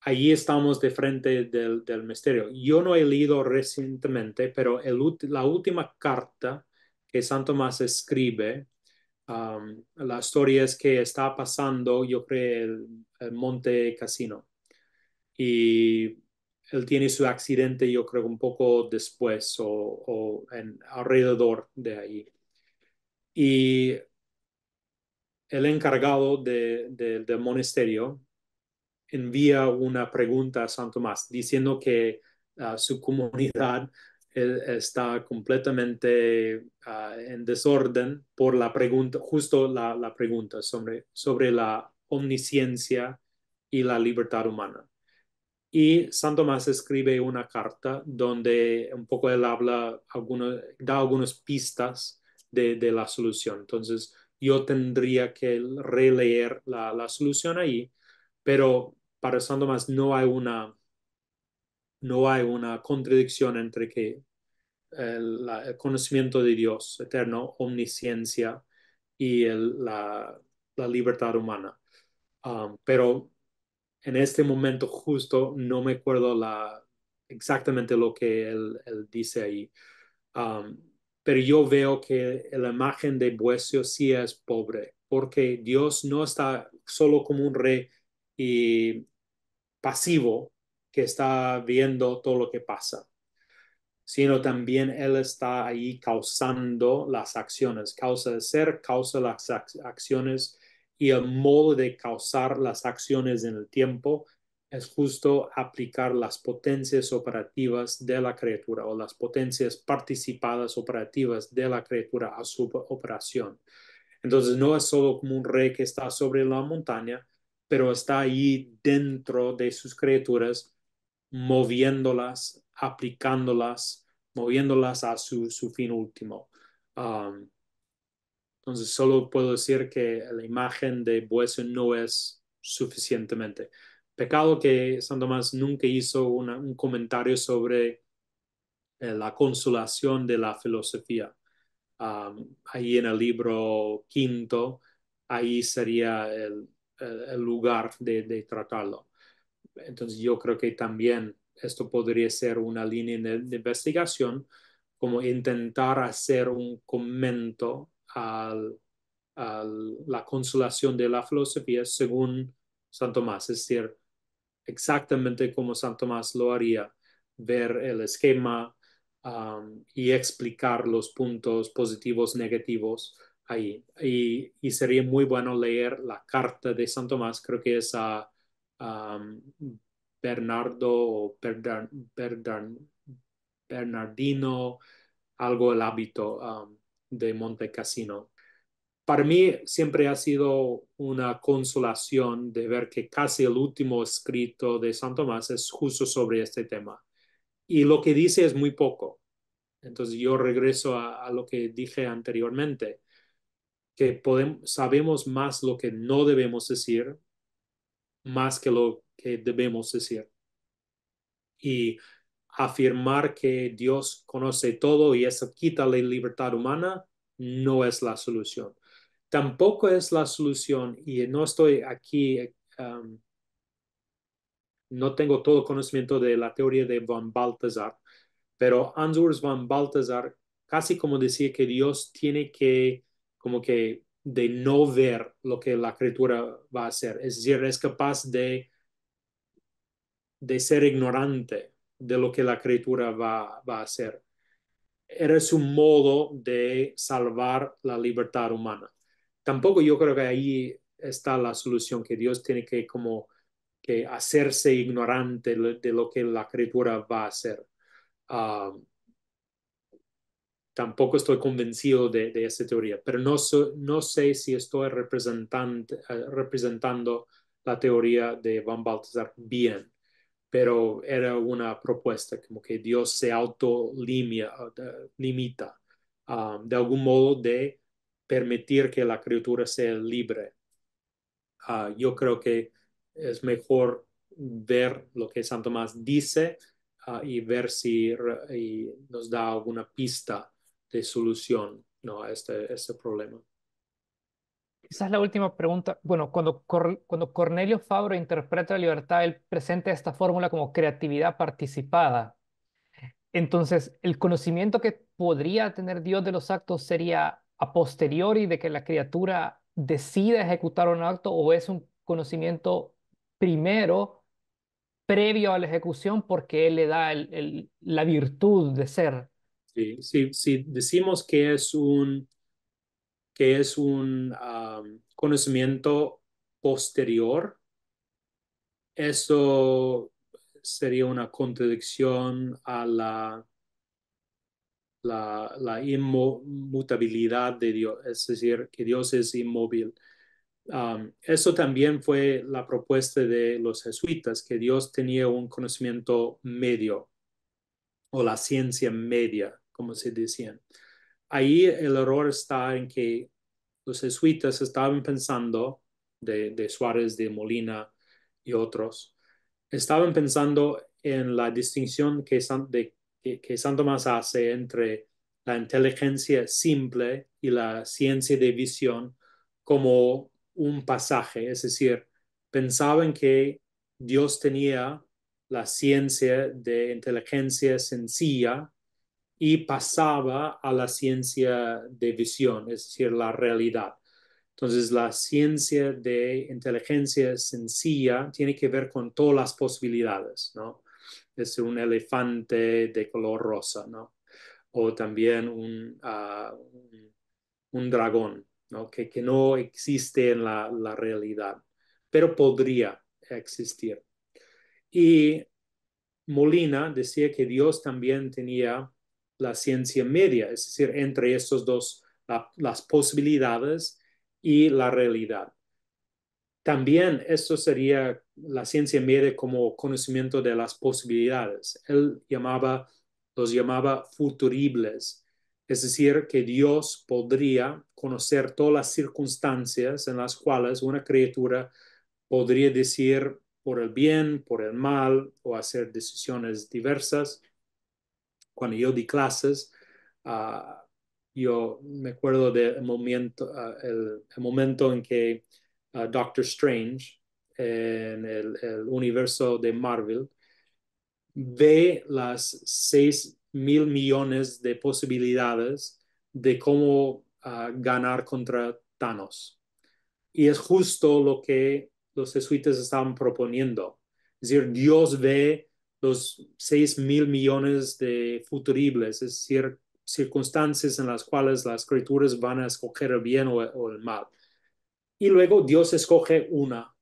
allí estamos de frente del, misterio. Yo no he leído recientemente, pero el, la última carta que Santo Tomás escribe, um, la historia es que está pasando, yo creo, el monte Casino y él tiene su accidente yo creo un poco después o, en, alrededor de ahí. Y el encargado de, del monasterio envía una pregunta a San Tomás diciendo que ah, su comunidad e-, está completamente ah, en desorden por la pregunta, justo la, la pregunta sobre, sobre la omnisciencia y la libertad humana. Y San Tomás escribe una carta donde un poco él habla, da algunas pistas de, la solución. Entonces, yo tendría que releer la, la solución ahí, pero para San Tomás no hay una, no hay una contradicción entre que el, conocimiento de Dios eterno, omnisciencia y la, libertad humana. Ah, pero en este momento justo no me acuerdo exactamente lo que él, dice ahí, um, pero yo veo que la imagen de Buesio sí es pobre, porque Dios no está solo como un rey y pasivo que está viendo todo lo que pasa, sino también Él está ahí causando las acciones, causa de ser, causa las acciones y el modo de causar las acciones en el tiempo es justo aplicar las potencias operativas de la criatura o las potencias participadas operativas de la criatura a su operación. Entonces no es solo como un rey que está sobre la montaña, pero está ahí dentro de sus criaturas, moviéndolas, aplicándolas, moviéndolas a su, fin último. Um, entonces, solo puedo decir que la imagen de Bueso no es suficientemente. Pecado que San Tomás nunca hizo un comentario sobre eh, la consolación de la filosofía. ahí en el libro quinto, ahí sería el, lugar de, tratarlo. Entonces yo creo que también esto podría ser una línea de, investigación, como intentar hacer un comentario a, la consolación de la filosofía según santo Tomás, es decir, exactamente como santo Tomás lo haría, ver el esquema um, y explicar los puntos positivos, negativos ahí. Y, y, sería muy bueno leer la carta de santo Tomás, creo que es a um, Bernardo o Bernardino, algo el hábito. Um, de Monte Cassino. Para mí siempre ha sido una consolación de ver que casi el último escrito de San Tomás es justo sobre este tema. Y lo que dice es muy poco. Entonces yo regreso a, lo que dije anteriormente, que sabemos más lo que no debemos decir más que lo que debemos decir. Y afirmar que Dios conoce todo y eso quita la libertad humana, no es la solución. Tampoco es la solución, y no estoy aquí, um, no tengo todo conocimiento de la teoría de Van Balthasar, pero Answers Van Balthasar casi como decía que Dios tiene que, como que, de no ver lo que la criatura va a hacer. Es decir, es capaz de, de ser ignorante de lo que la criatura va, a hacer. Eres un modo de salvar la libertad humana. Tampoco yo creo que ahí está la solución, que Dios tiene que como que hacerse ignorante de lo que la criatura va a hacer. Ah, tampoco estoy convencido de, esa teoría, pero no, no sé si estoy eh, representando la teoría de Van Balthasar bien pero era una propuesta como que Dios se autolimita uh, um, de algún modo de permitir que la criatura sea libre. Ah, yo creo que es mejor ver lo que San Tomás dice ah, y ver si nos da alguna pista de solución ¿no? este, a este problema es la última pregunta. Bueno, cuando, cuando Cornelio Fabro interpreta la libertad, él presenta esta fórmula como creatividad participada. Entonces, el conocimiento que podría tener Dios de los actos sería a posteriori de que la criatura decida ejecutar un acto o es un conocimiento primero, previo a la ejecución, porque Él le da la virtud de ser. Sí, sí, sí, decimos que es un que es un conocimiento posterior. Eso sería una contradicción a la, la, inmutabilidad de Dios, es decir, que Dios es inmóvil. eso también fue la propuesta de los jesuitas, que Dios tenía un conocimiento medio o la ciencia media, como se decían. Ahí el error está en que los jesuitas estaban pensando, de, Suárez, de Molina y otros, estaban pensando en la distinción que San, de, que, que Tomás hace entre la inteligencia simple y la ciencia de visión como un pasaje, es decir, pensaban que Dios tenía la ciencia de inteligencia sencilla y pasaba a la ciencia de visión, es decir, la realidad. Entonces, la ciencia de inteligencia sencilla tiene que ver con todas las posibilidades, ¿no? Es un elefante de color rosa, ¿no? O también un, ah, dragón, ¿no? Que, que, no existe en la, la realidad, pero podría existir. Y Molina decía que Dios también tenía la ciencia media, es decir, entre estos dos, las posibilidades y la realidad. También esto sería la ciencia media como conocimiento de las posibilidades. Él llamaba, los llamaba futuribles, es decir, que Dios podría conocer todas las circunstancias en las cuales una criatura podría decir por el bien, por el mal o hacer decisiones diversas cuando yo di clases, ah, yo me acuerdo del momento, ah, el, momento en que ah, Doctor Strange, en el, el, universo de Marvel, ve las 6 mil millones de posibilidades de cómo ganar contra Thanos. Y es justo lo que los jesuitas estaban proponiendo. Es decir, Dios ve los 6 mil millones de futuribles, es decir, circunstancias en las cuales las criaturas van a escoger el bien o, el mal. Y luego Dios escoge una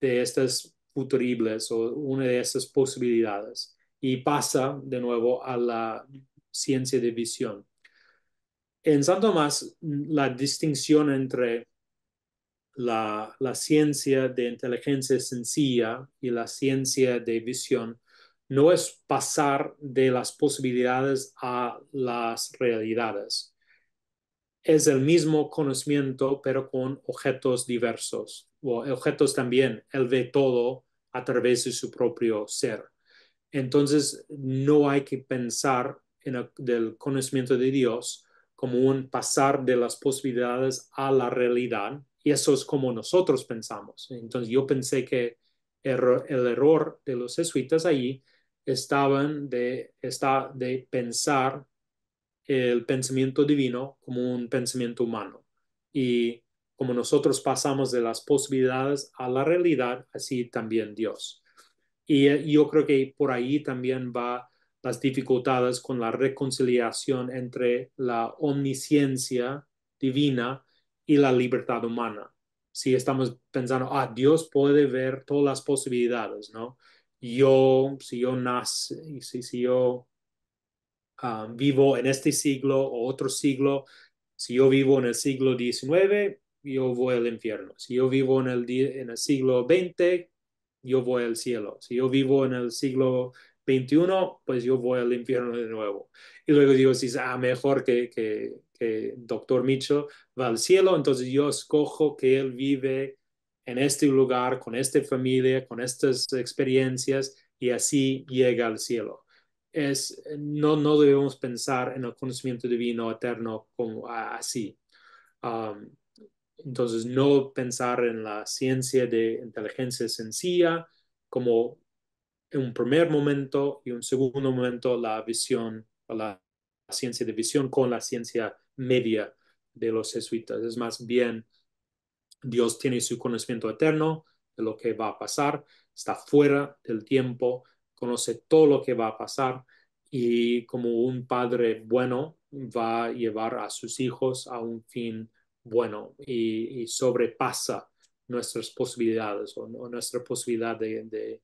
de estas futuribles o una de estas posibilidades y pasa de nuevo a la ciencia de visión. En Santo Tomás, la distinción entre la, ciencia de inteligencia sencilla y la ciencia de visión no es pasar de las posibilidades a las realidades. Es el mismo conocimiento, pero con objetos diversos, o objetos también, él ve todo a través de su propio ser. Entonces, no hay que pensar en el, conocimiento de Dios como un pasar de las posibilidades a la realidad, y eso es como nosotros pensamos. Entonces, yo pensé que el, error de los jesuitas ahí estaban de, de pensar el pensamiento divino como un pensamiento humano. Y como nosotros pasamos de las posibilidades a la realidad, así también Dios. Y, yo creo que por ahí también va las dificultades con la reconciliación entre la omnisciencia divina y la libertad humana. Si estamos pensando, ah, Dios puede ver todas las posibilidades, ¿no? yo, si yo nace, si, yo ah, vivo en este siglo o otro siglo, si yo vivo en el siglo XIX, yo voy al infierno. Si yo vivo en el, en el siglo XX, yo voy al cielo. Si yo vivo en el siglo XXI, pues yo voy al infierno de nuevo. Y luego Dios dice, ah, mejor que, que, que doctor Mitchell va al cielo, entonces yo escojo que él vive en este lugar, con esta familia, con estas experiencias, y así llega al cielo. Es, no, no debemos pensar en el conocimiento divino eterno como así. Um, entonces, no pensar en la ciencia de inteligencia sencilla como en un primer momento y un segundo momento la visión, la ciencia de visión con la ciencia media de los jesuitas. Es más bien Dios tiene su conocimiento eterno de lo que va a pasar, está fuera del tiempo, conoce todo lo que va a pasar y como un padre bueno va a llevar a sus hijos a un fin bueno y, sobrepasa nuestras posibilidades o, nuestra posibilidad de,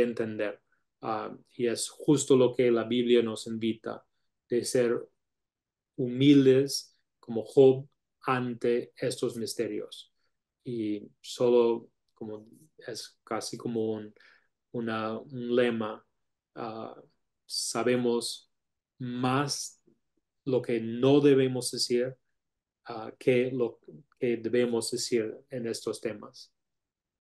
entender. Ah, y es justo lo que la Biblia nos invita, de ser humildes como Job ante estos misterios y solo como es casi como un, un lema, ah, sabemos más lo que no debemos decir ah, que lo que debemos decir en estos temas.